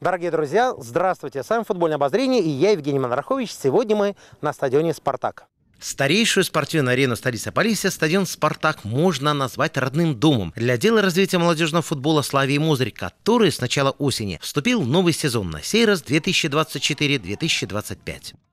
Дорогие друзья, здравствуйте! С вами «Футбольное обозрение» и я, Евгений Монархович. Сегодня мы на стадионе «Спартак». Старейшую спортивную арену столицы Полесья стадион «Спартак» можно назвать родным домом для дела развития молодежного футбола Славии Мозырь, который с начала осени вступил в новый сезон, на сей раз 2024-2025.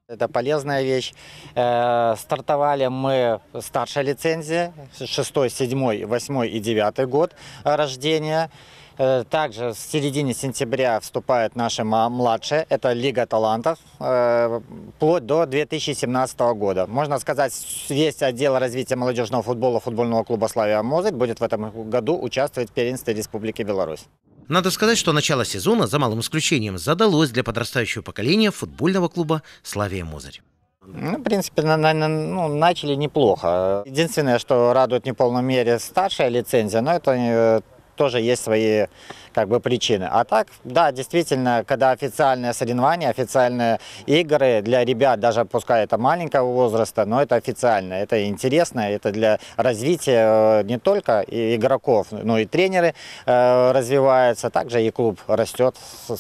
Это полезная вещь. Э, стартовали мы старшая лицензия, 6, 7, 8 и 9 год рождения. Э, также с середины сентября вступает наша младшая, это Лига талантов, э, вплоть до 2017 года. Можно сказать, весь отдел развития молодежного футбола футбольного клуба «Славия Мозырь» будет в этом году участвовать в первенстве Республики Беларусь. Надо сказать, что начало сезона, за малым исключением, задалось для подрастающего поколения футбольного клуба «Славия Мозырь». Ну, в принципе, на, на, ну, начали неплохо. Единственное, что радует не в полной мере старшая лицензия, но это э, тоже есть свои как бы причины. А так, да, действительно, когда официальное соревнование, официальные игры для ребят, даже пускай это маленького возраста, но это официально, это интересно, это для развития э, не только игроков, но и тренеры э, развиваются, также и клуб растет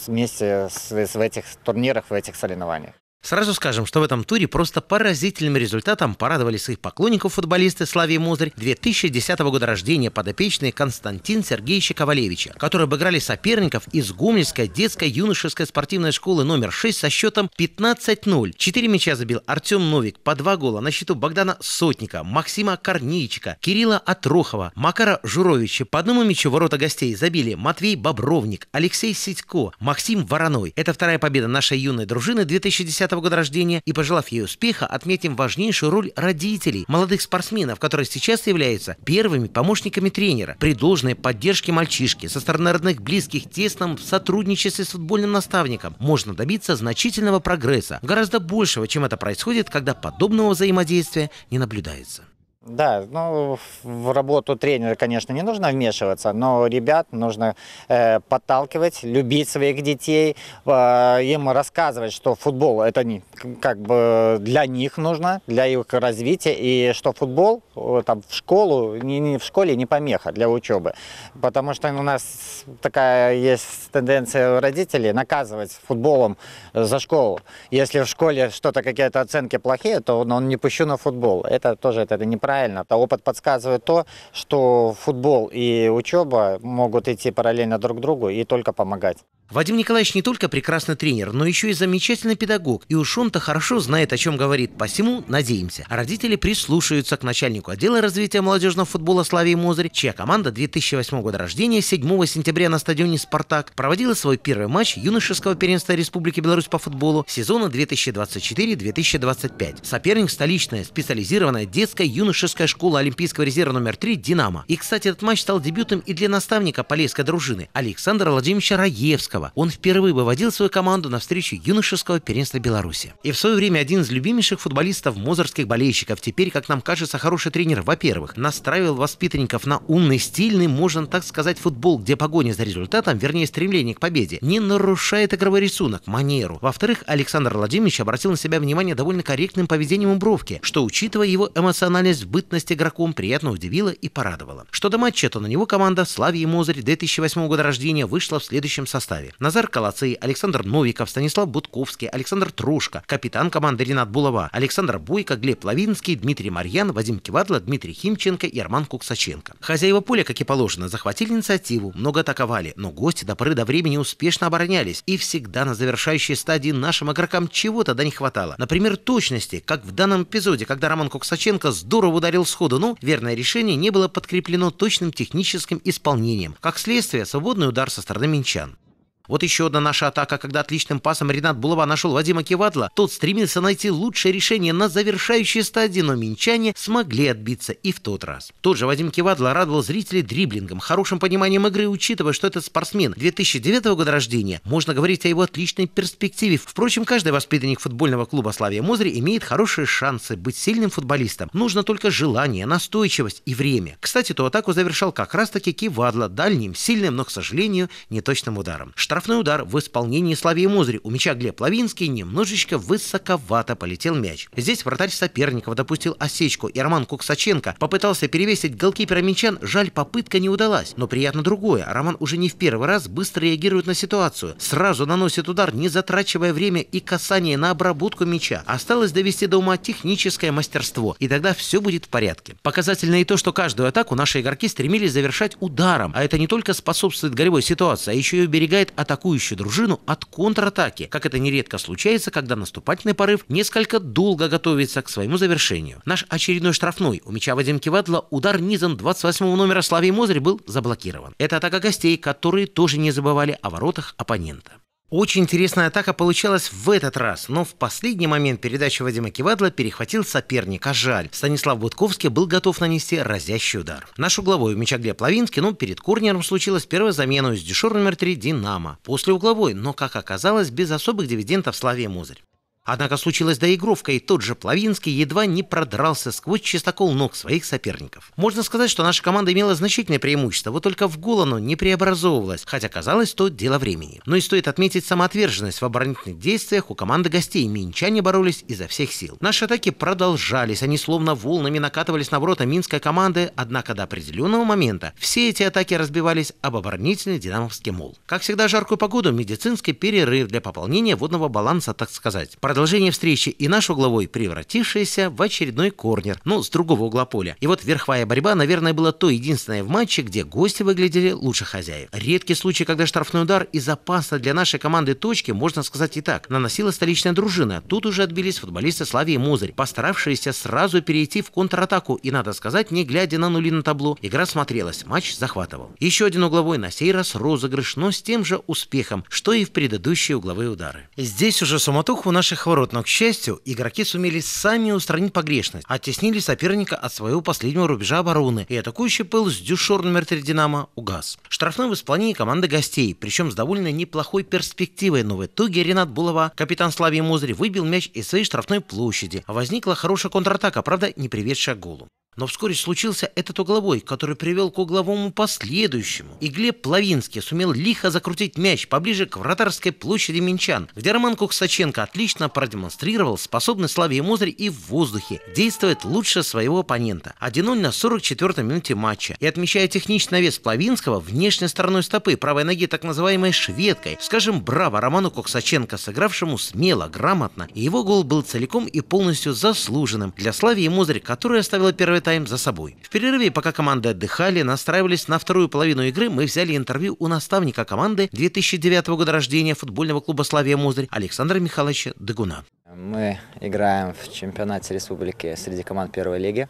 вместе с, в этих турнирах, в этих соревнованиях. Сразу скажем, что в этом туре просто поразительным результатом порадовали своих поклонников футболисты Славии Музырь 2010 года рождения подопечные Константин Сергеевича Ковалевича, которые обыграли соперников из Гомельской детской юношеской спортивной школы номер 6 со счетом 15-0. Четыре мяча забил Артем Новик, по два гола на счету Богдана Сотника, Максима Корнейчика, Кирилла Атрохова, Макара Журовича. По одному мячу ворота гостей забили Матвей Бобровник, Алексей Сидько, Максим Вороной. Это вторая победа нашей юной дружины 2010 20 года рождения и, пожелав ей успеха, отметим важнейшую роль родителей, молодых спортсменов, которые сейчас являются первыми помощниками тренера. При должной поддержке мальчишки со стороны родных близких, тесном сотрудничестве с футбольным наставником можно добиться значительного прогресса, гораздо большего, чем это происходит, когда подобного взаимодействия не наблюдается. Да, ну в работу тренера, конечно, не нужно вмешиваться, но ребят нужно э, подталкивать, любить своих детей, э, им рассказывать, что футбол это не, как бы для них нужно, для их развития, и что футбол э, там в школу, не, не в школе не помеха для учебы, потому что у нас такая есть тенденция у родителей наказывать футболом за школу. Если в школе что-то какие-то оценки плохие, то он, он не пущу на футбол. Это тоже это, это неправильно правильно. То опыт подсказывает то, что футбол и учеба могут идти параллельно друг другу и только помогать. Вадим Николаевич не только прекрасный тренер, но еще и замечательный педагог. И уж он-то хорошо знает, о чем говорит. Посему, надеемся, родители прислушаются к начальнику отдела развития молодежного футбола Славии Мозырь, чья команда 2008 года рождения 7 сентября на стадионе «Спартак» проводила свой первый матч юношеского первенства Республики Беларусь по футболу сезона 2024-2025. Соперник – столичная специализированная детская юношеская школа Олимпийского резерва номер 3 «Динамо». И, кстати, этот матч стал дебютом и для наставника полейской дружины Александра Владимировича Раевского, Ковальского он впервые выводил свою команду на встречу юношеского первенства Беларуси. И в свое время один из любимейших футболистов мозорских болельщиков, теперь, как нам кажется, хороший тренер, во-первых, настраивал воспитанников на умный, стильный, можно так сказать, футбол, где погоня за результатом, вернее, стремление к победе, не нарушает игровой рисунок, манеру. Во-вторых, Александр Владимирович обратил на себя внимание довольно корректным поведением Убровки, что, учитывая его эмоциональность в бытность игроком, приятно удивило и порадовало. Что до матча, то на него команда Славии Мозырь 2008 года рождения вышла в следующем составе составе. Назар Колоцей, Александр Новиков, Станислав Будковский, Александр Трушка, капитан команды Ренат Булова, Александр Буйко, Глеб Лавинский, Дмитрий Марьян, Вадим Кивадла, Дмитрий Химченко и Арман Куксаченко. Хозяева поля, как и положено, захватили инициативу, много атаковали, но гости до поры до времени успешно оборонялись и всегда на завершающей стадии нашим игрокам чего-то да не хватало. Например, точности, как в данном эпизоде, когда Роман Куксаченко здорово ударил сходу, но верное решение не было подкреплено точным техническим исполнением. Как следствие, свободный удар со стороны минчан. Вот еще одна наша атака, когда отличным пасом Ренат Булава нашел Вадима Кивадла. Тот стремился найти лучшее решение на завершающей стадии, но минчане смогли отбиться и в тот раз. Тот же Вадим Кивадла радовал зрителей дриблингом, хорошим пониманием игры, учитывая, что этот спортсмен 2009 года рождения. Можно говорить о его отличной перспективе. Впрочем, каждый воспитанник футбольного клуба «Славия Мозри» имеет хорошие шансы быть сильным футболистом. Нужно только желание, настойчивость и время. Кстати, ту атаку завершал как раз-таки Кивадла дальним, сильным, но, к сожалению, неточным ударом. Штраф Штрафной удар в исполнении Славии Музри. У мяча Глеб Лавинский немножечко высоковато полетел мяч. Здесь вратарь соперников допустил осечку, и Роман Куксаченко попытался перевесить голкипера мячан. Жаль, попытка не удалась. Но приятно другое. Роман уже не в первый раз быстро реагирует на ситуацию. Сразу наносит удар, не затрачивая время и касание на обработку мяча. Осталось довести до ума техническое мастерство, и тогда все будет в порядке. Показательно и то, что каждую атаку наши игроки стремились завершать ударом, а это не только способствует горевой ситуации, а еще и уберегает от атакующую дружину от контратаки, как это нередко случается, когда наступательный порыв несколько долго готовится к своему завершению. Наш очередной штрафной у мяча Вадим Кивадла удар низом 28-го номера Славии Мозри был заблокирован. Это атака гостей, которые тоже не забывали о воротах оппонента. Очень интересная атака получалась в этот раз, но в последний момент передачи Вадима Кивадла перехватил соперника. Жаль, Станислав Будковский был готов нанести разящий удар. Наш угловой у мяча Глеб Лавинский, но ну, перед корнером случилась первая замена из дешер номер 3 «Динамо». После угловой, но, как оказалось, без особых дивидендов Славе Музырь. Однако случилась доигровка, и тот же Плавинский едва не продрался сквозь чистокол ног своих соперников. Можно сказать, что наша команда имела значительное преимущество, вот только в гол оно не преобразовывалось, хотя казалось, то дело времени. Но и стоит отметить самоотверженность в оборонительных действиях у команды гостей. Минчане боролись изо всех сил. Наши атаки продолжались, они словно волнами накатывались на ворота минской команды, однако до определенного момента все эти атаки разбивались об оборонительный динамовский мол. Как всегда, жаркую погоду медицинский перерыв для пополнения водного баланса, так сказать. Продолжение встречи и наш угловой, превратившийся в очередной корнер, но ну, с другого угла поля. И вот верховая борьба, наверное, была то единственное в матче, где гости выглядели лучше хозяев. Редкий случай, когда штрафной удар из опасно для нашей команды точки, можно сказать и так, наносила столичная дружина. Тут уже отбились футболисты Слави и Музырь, постаравшиеся сразу перейти в контратаку и, надо сказать, не глядя на нули на табло, игра смотрелась, матч захватывал. Еще один угловой, на сей раз розыгрыш, но с тем же успехом, что и в предыдущие угловые удары. Здесь уже суматоху наших Хворот, но, к счастью, игроки сумели сами устранить погрешность, оттеснили соперника от своего последнего рубежа обороны, и атакующий пыл с дюшор номер 3 «Динамо» угас. Штрафной в исполнении команды гостей, причем с довольно неплохой перспективой, но в итоге Ренат Булова, капитан Славии Мозырь, выбил мяч из своей штрафной площади. Возникла хорошая контратака, правда, не приведшая к голу. Но вскоре случился этот угловой, который привел к угловому последующему. И Глеб Плавинский сумел лихо закрутить мяч поближе к вратарской площади Минчан, где Роман Куксаченко отлично продемонстрировал способность Славии Мозырь и в воздухе действовать лучше своего оппонента. 1-0 на 44-й минуте матча. И отмечая техничный вес Плавинского внешней стороной стопы правой ноги так называемой шведкой, скажем браво Роману Коксаченко, сыгравшему смело, грамотно. И его гол был целиком и полностью заслуженным для Славии Мозырь, которая оставила первое оставим за собой. В перерыве, пока команды отдыхали, настраивались на вторую половину игры, мы взяли интервью у наставника команды 2009 года рождения футбольного клуба «Славия Мозырь Александра Михайловича Дагуна. Мы играем в чемпионате республики среди команд первой лиги.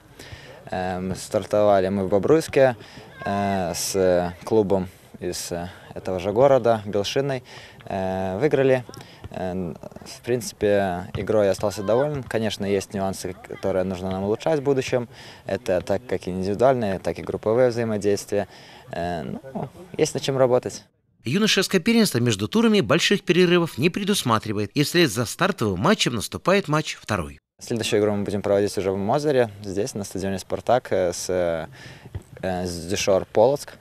Эм, стартовали мы в Бобруйске э, с клубом из э, этого же города, Белшиной. Э, выиграли в принципе, игрой я остался доволен. Конечно, есть нюансы, которые нужно нам улучшать в будущем. Это так как индивидуальные, так и групповые взаимодействия. Ну, есть над чем работать. Юношеское первенство между турами больших перерывов не предусматривает, и вслед за стартовым матчем наступает матч второй. Следующую игру мы будем проводить уже в Мозере, здесь, на стадионе «Спартак» э, с, э, э, с Дешор Полоцк.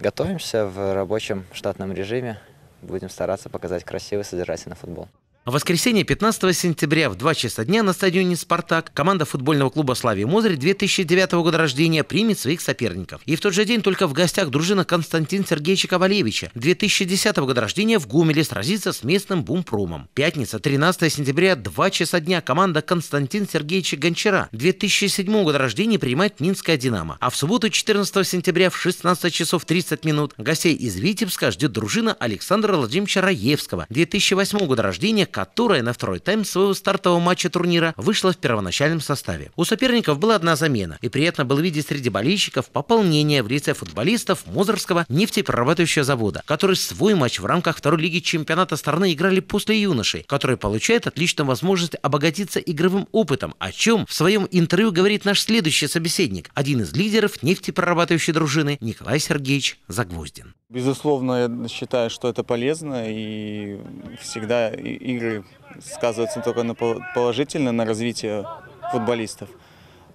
Готовимся в рабочем штатном режиме будем стараться показать красивый, содержательный футбол. В воскресенье 15 сентября в 2 часа дня на стадионе «Спартак» команда футбольного клуба «Славия Мозырь» 2009 года рождения примет своих соперников. И в тот же день только в гостях дружина Константин Сергеевича Ковалевича 2010 года рождения в Гумеле сразится с местным «Бумпромом». Пятница, 13 сентября, 2 часа дня команда Константин Сергеевича Гончара 2007 года рождения принимает Минская «Динамо». А в субботу, 14 сентября в 16 часов 30 минут гостей из Витебска ждет дружина Александра Владимировича Раевского 2008 года рождения которая на второй тайм своего стартового матча турнира вышла в первоначальном составе. У соперников была одна замена, и приятно было видеть среди болельщиков пополнение в лице футболистов Мозорского нефтеперерабатывающего завода, который свой матч в рамках второй лиги чемпионата страны играли после юношей, которые получают отличную возможность обогатиться игровым опытом, о чем в своем интервью говорит наш следующий собеседник, один из лидеров нефтеперерабатывающей дружины Николай Сергеевич Загвоздин. Безусловно, я считаю, что это полезно и всегда игры игры сказывается только на положительно на развитие футболистов.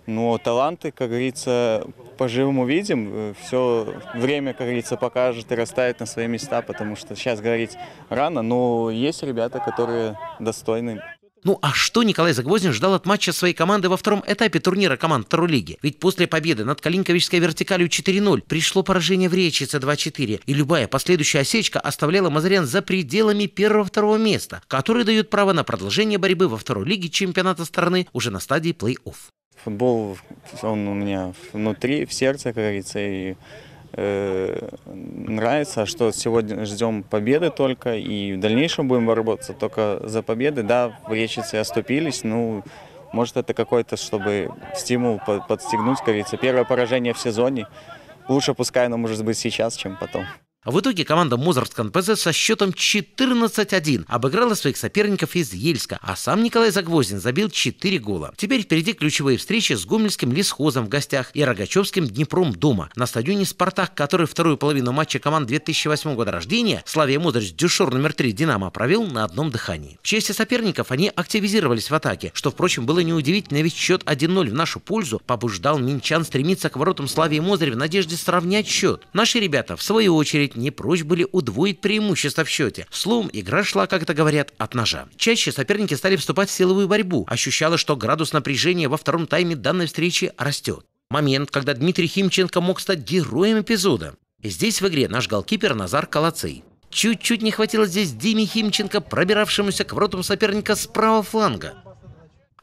Но таланты, как говорится, по-живому видим. Все время, как говорится, покажет и расставит на свои места, потому что сейчас говорить рано, но есть ребята, которые достойны. Ну а что Николай Загвоздин ждал от матча своей команды во втором этапе турнира команд второй лиги? Ведь после победы над Калинковичской вертикалью 4-0 пришло поражение в Речице 2-4, и любая последующая осечка оставляла Мазарян за пределами первого-второго места, которые дают право на продолжение борьбы во второй лиге чемпионата страны уже на стадии плей-офф. Футбол, он у меня внутри, в сердце, как говорится, и Э, нравится, что сегодня ждем победы только, и в дальнейшем будем бороться только за победы. Да, в Речице оступились, ну, может, это какой-то, чтобы стимул подстегнуть, как говорится. Первое поражение в сезоне. Лучше пускай оно может быть сейчас, чем потом. В итоге команда Мозырского НПЗ со счетом 14-1 обыграла своих соперников из Ельска, а сам Николай Загвоздин забил 4 гола. Теперь впереди ключевые встречи с Гомельским лесхозом в гостях и Рогачевским Днепром дома. На стадионе «Спартак», который вторую половину матча команд 2008 года рождения, Славия Мозырь дюшор номер 3 «Динамо» провел на одном дыхании. В честь соперников они активизировались в атаке, что, впрочем, было неудивительно, ведь счет 1-0 в нашу пользу побуждал минчан стремиться к воротам Славии Мозырь в надежде сравнять счет. Наши ребята, в свою очередь, ведь не прочь были удвоить преимущество в счете. Словом, игра шла, как это говорят, от ножа. Чаще соперники стали вступать в силовую борьбу. Ощущалось, что градус напряжения во втором тайме данной встречи растет. Момент, когда Дмитрий Химченко мог стать героем эпизода. Здесь в игре наш голкипер Назар Колоцей. Чуть-чуть не хватило здесь Диме Химченко, пробиравшемуся к воротам соперника с правого фланга.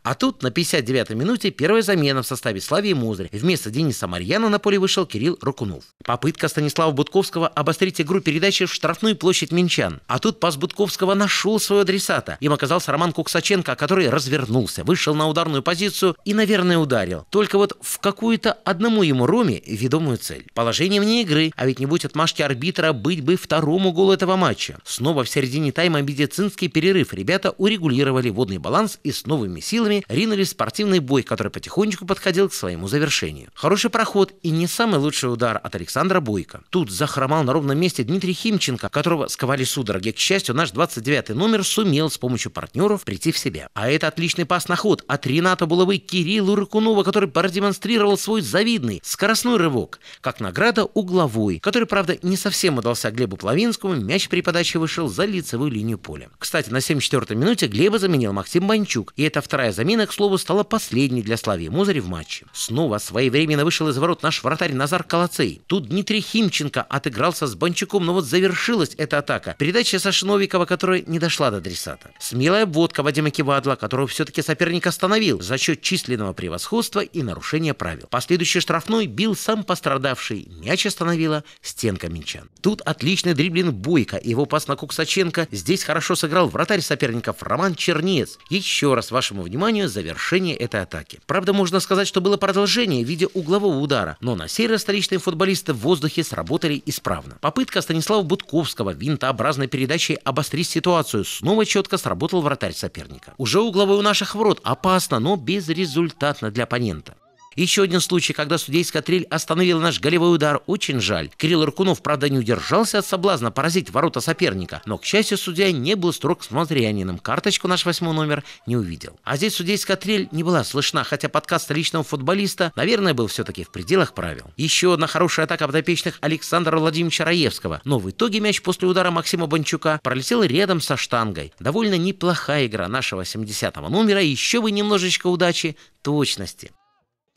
А тут на 59-й минуте первая замена в составе Славии Музырь. Вместо Дениса Марьяна на поле вышел Кирилл Ракунов. Попытка Станислава Будковского обострить игру передачи в штрафную площадь Минчан. А тут пас Будковского нашел своего адресата. Им оказался Роман Куксаченко, который развернулся, вышел на ударную позицию и, наверное, ударил. Только вот в какую-то одному ему Роме ведомую цель. Положение вне игры, а ведь не будь отмашки арбитра, быть бы второму голу этого матча. Снова в середине тайма медицинский перерыв. Ребята урегулировали водный баланс и с новыми силами ребятами ринули спортивный бой, который потихонечку подходил к своему завершению. Хороший проход и не самый лучший удар от Александра Бойко. Тут захромал на ровном месте Дмитрий Химченко, которого сковали судороги. К счастью, наш 29-й номер сумел с помощью партнеров прийти в себя. А это отличный пас на ход от Рената Булавы Кириллу Рыкунова, который продемонстрировал свой завидный скоростной рывок. Как награда угловой, который, правда, не совсем удался Глебу Плавинскому, мяч при подаче вышел за лицевую линию поля. Кстати, на 74-й минуте Глеба заменил Максим Банчук, и это вторая замена Армина, к слову, стала последней для Славии Мозыря в матче. Снова своевременно вышел из ворот наш вратарь Назар Колоцей. Тут Дмитрий Химченко отыгрался с Банчуком, но вот завершилась эта атака. Передача Саши Новикова, которая не дошла до адресата. Смелая водка Вадима Кивадла, которого все-таки соперник остановил за счет численного превосходства и нарушения правил. Последующий штрафной бил сам пострадавший. Мяч остановила стенка минчан. Тут отличный дриблинг Буйка, его пас на Куксаченко. Здесь хорошо сыграл вратарь соперников Роман Чернец. Еще раз вашему вниманию вниманию завершение этой атаки. Правда, можно сказать, что было продолжение в виде углового удара, но на сей раз столичные футболисты в воздухе сработали исправно. Попытка Станислава Будковского винтообразной передачей обострить ситуацию снова четко сработал вратарь соперника. Уже угловой у наших ворот опасно, но безрезультатно для оппонента. Еще один случай, когда судейская трель остановила наш голевой удар, очень жаль. Кирилл Иркунов, правда, не удержался от соблазна поразить ворота соперника, но, к счастью, судья не был строг с смотрянином. Карточку наш восьмой номер не увидел. А здесь судейская трель не была слышна, хотя подкаст столичного футболиста, наверное, был все-таки в пределах правил. Еще одна хорошая атака подопечных Александра Владимировича Раевского, но в итоге мяч после удара Максима Бончука пролетел рядом со штангой. Довольно неплохая игра нашего 70-го номера, еще бы немножечко удачи, точности.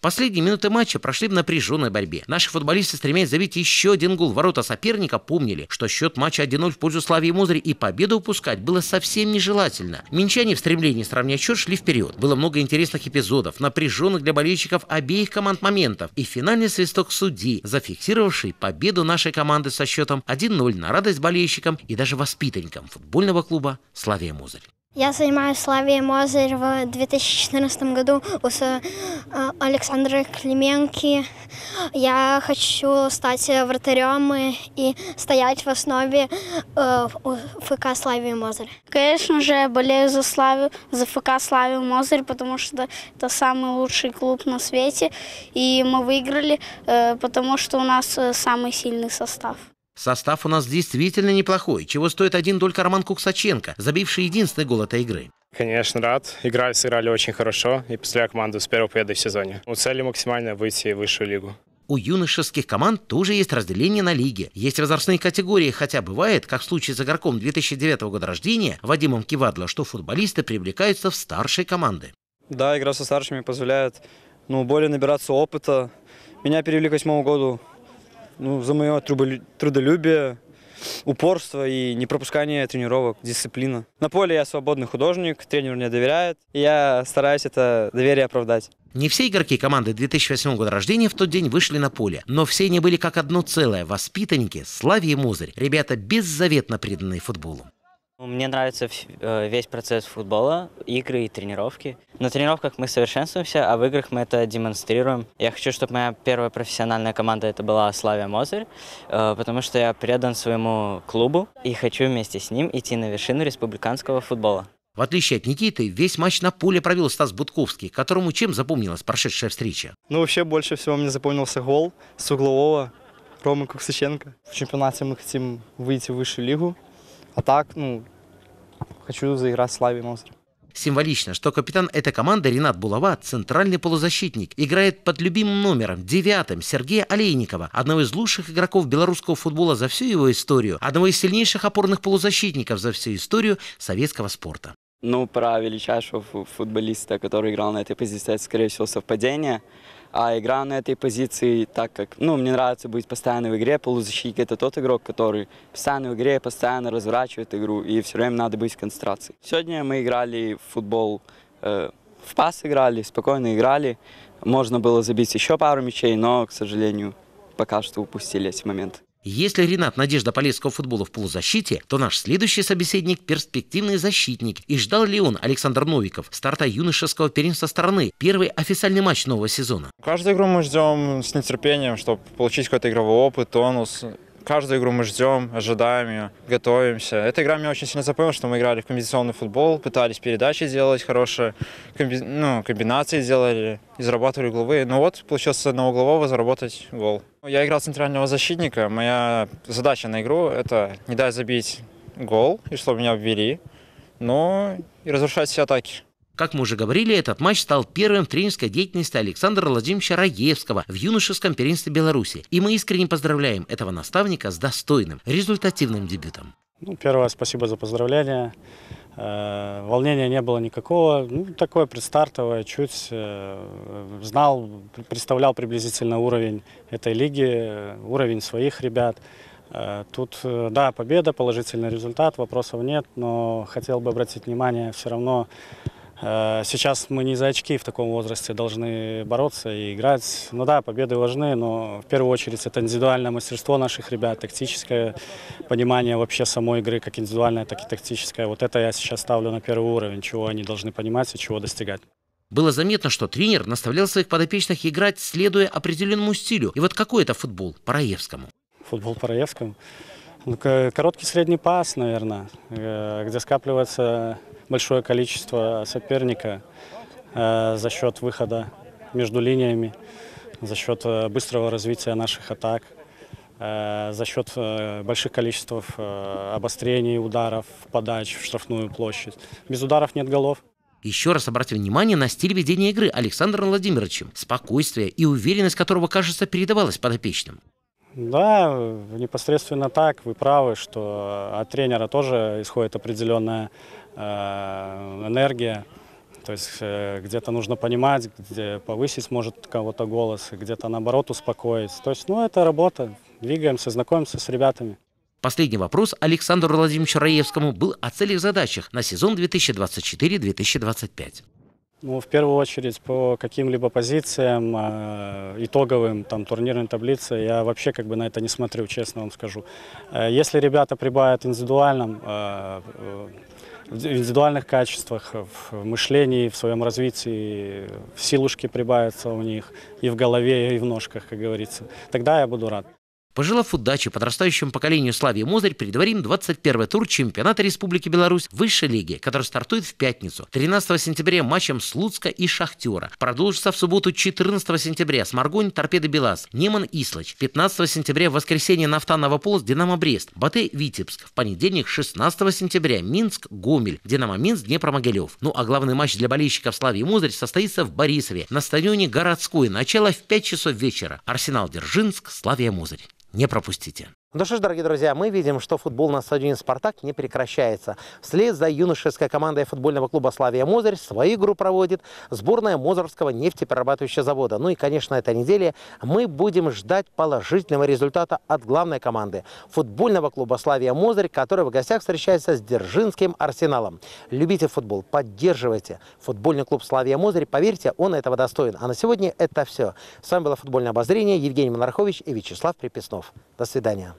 Последние минуты матча прошли в напряженной борьбе. Наши футболисты, стремясь забить еще один гол в ворота соперника, помнили, что счет матча 1-0 в пользу Славии Мозри и победу упускать было совсем нежелательно. Минчане в стремлении сравнять счет шли вперед. Было много интересных эпизодов, напряженных для болельщиков обеих команд моментов и финальный свисток судей, зафиксировавший победу нашей команды со счетом 1-0 на радость болельщикам и даже воспитанникам футбольного клуба «Славия Мозырь». Я занимаюсь в Славе Мозырь в 2014 году у э, Александрой Клименки. Я хочу стать вратарем и стоять в основе э, ФК Славе Мозырь. Конечно же, я болею за, Славе, за ФК Славию Мозырь, потому что это самый лучший клуб на свете. И мы выиграли, э, потому что у нас самый сильный состав. Состав у нас действительно неплохой, чего стоит один только Роман Куксаченко, забивший единственный гол этой игры. Конечно, рад. Играли, сыграли очень хорошо и поставили команду с первой победы в сезоне. У ну, цели максимально выйти в высшую лигу. У юношеских команд тоже есть разделение на лиги. Есть возрастные категории, хотя бывает, как в случае с игроком 2009 года рождения Вадимом Кивадло, что футболисты привлекаются в старшие команды. Да, игра со старшими позволяет ну, более набираться опыта. Меня перевели к 8 году ну, за мое трудолюбие, упорство и не пропускание тренировок, дисциплина. На поле я свободный художник, тренер мне доверяет, и я стараюсь это доверие оправдать. Не все игроки команды 2008 года рождения в тот день вышли на поле, но все они были как одно целое – воспитанники Славии Мозырь, ребята беззаветно преданные футболу. Ну, мне нравится э, весь процесс футбола, игры и тренировки. На тренировках мы совершенствуемся, а в играх мы это демонстрируем. Я хочу, чтобы моя первая профессиональная команда это была Славия Мозырь, э, потому что я предан своему клубу и хочу вместе с ним идти на вершину республиканского футбола. В отличие от Никиты, весь матч на поле провел Стас Будковский, которому чем запомнилась прошедшая встреча? Ну, вообще, больше всего мне запомнился гол с углового Ромы Куксиченко. В чемпионате мы хотим выйти в высшую лигу. А так, ну, хочу заиграть в Славе Мозырь. Символично, что капитан этой команды Ренат Булава, центральный полузащитник, играет под любимым номером, девятым, Сергея Олейникова, одного из лучших игроков белорусского футбола за всю его историю, одного из сильнейших опорных полузащитников за всю историю советского спорта. Ну, про величайшего футболиста, который играл на этой позиции, это, скорее всего, совпадение а игра на этой позиции, так как, ну, мне нравится быть постоянно в игре, полузащитник – это тот игрок, который постоянно в игре, постоянно разворачивает игру, и все время надо быть в концентрации. Сегодня мы играли в футбол, э, в пас играли, спокойно играли, можно было забить еще пару мячей, но, к сожалению, пока что упустили эти моменты. Если Ренат Надежда Полесского футбола в полузащите, то наш следующий собеседник – перспективный защитник. И ждал ли он Александр Новиков старта юношеского первенства страны, первый официальный матч нового сезона? Каждую игру мы ждем с нетерпением, чтобы получить какой-то игровой опыт, тонус. Каждую игру мы ждем, ожидаем ее, готовимся. Эта игра мне очень сильно запомнила, что мы играли в комбинационный футбол, пытались передачи делать хорошие, комби... ну, комбинации делали израбатывали зарабатывали угловые. Ну вот, получилось с одного углового заработать гол. Я играл центрального защитника. Моя задача на игру – это не дать забить гол, и чтобы меня ввели, но и разрушать все атаки. Как мы уже говорили, этот матч стал первым в тренерской деятельности Александра Владимировича Раевского в юношеском первенстве Беларуси. И мы искренне поздравляем этого наставника с достойным, результативным дебютом. Ну, первое, спасибо за поздравления. Э, волнения не было никакого. Ну, такое предстартовое, чуть э, знал, представлял приблизительно уровень этой лиги, уровень своих ребят. Э, тут, да, победа, положительный результат, вопросов нет, но хотел бы обратить внимание все равно Э, сейчас мы не за очки в таком возрасте должны бороться и играть. Ну да, победы важны, но в первую очередь это индивидуальное мастерство наших ребят, тактическое понимание вообще самой игры, как индивидуальное, так и тактическое. Вот это я сейчас ставлю на первый уровень, чего они должны понимать и чего достигать. Было заметно, что тренер наставлял своих подопечных играть, следуя определенному стилю. И вот какой это футбол Параевскому? Футбол Параевскому? Ну, короткий средний пас, наверное, э, где скапливается большое количество соперника э, за счет выхода между линиями, за счет э, быстрого развития наших атак, э, за счет больших количеств обострений, ударов, подач в штрафную площадь. Без ударов нет голов. Еще раз обратим внимание на стиль ведения игры Александра Владимировича, спокойствие и уверенность которого, кажется, передавалось подопечным. Да, непосредственно так, вы правы, что от тренера тоже исходит определенная э, энергия. То есть э, где-то нужно понимать, где повысить может кого-то голос, где-то наоборот успокоить. То есть, ну, это работа, двигаемся, знакомимся с ребятами. Последний вопрос Александру Владимировичу Раевскому был о целях задачах на сезон 2024-2025. Ну, в первую очередь по каким-либо позициям, а, итоговым, там, турнирной таблице, я вообще как бы на это не смотрю, честно вам скажу. А, если ребята прибавят индивидуальном, а, в индивидуальных качествах, в мышлении, в своем развитии, в силушке прибавятся у них и в голове, и в ножках, как говорится, тогда я буду рад. Пожелав удачи подрастающему поколению Славии Мозырь, предварим 21-й тур чемпионата Республики Беларусь высшей лиги, который стартует в пятницу, 13 сентября матчем Слуцка и Шахтера. Продолжится в субботу 14 сентября с Маргонь, Торпедо Белас, Неман Ислач. 15 сентября в воскресенье Нафтан Новополос, Динамо Брест, Батэ Витебск. В понедельник 16 сентября Минск, Гомель, Динамо Минск, Днепро Могилев. Ну а главный матч для болельщиков Славии Мозырь состоится в Борисове на стадионе Городской. Начало в 5 часов вечера. Арсенал Держинск Славия Мозырь. Не пропустите. Ну что ж, дорогие друзья, мы видим, что футбол на стадионе «Спартак» не прекращается. Вслед за юношеской командой футбольного клуба «Славия Мозырь» свою игру проводит сборная Мозырского нефтеперерабатывающего завода. Ну и, конечно, этой неделе мы будем ждать положительного результата от главной команды футбольного клуба «Славия Мозырь», который в гостях встречается с Держинским «Арсеналом». Любите футбол, поддерживайте футбольный клуб «Славия Мозырь». Поверьте, он этого достоин. А на сегодня это все. С вами было «Футбольное обозрение». Евгений Монархович и Вячеслав Приписнов. До свидания.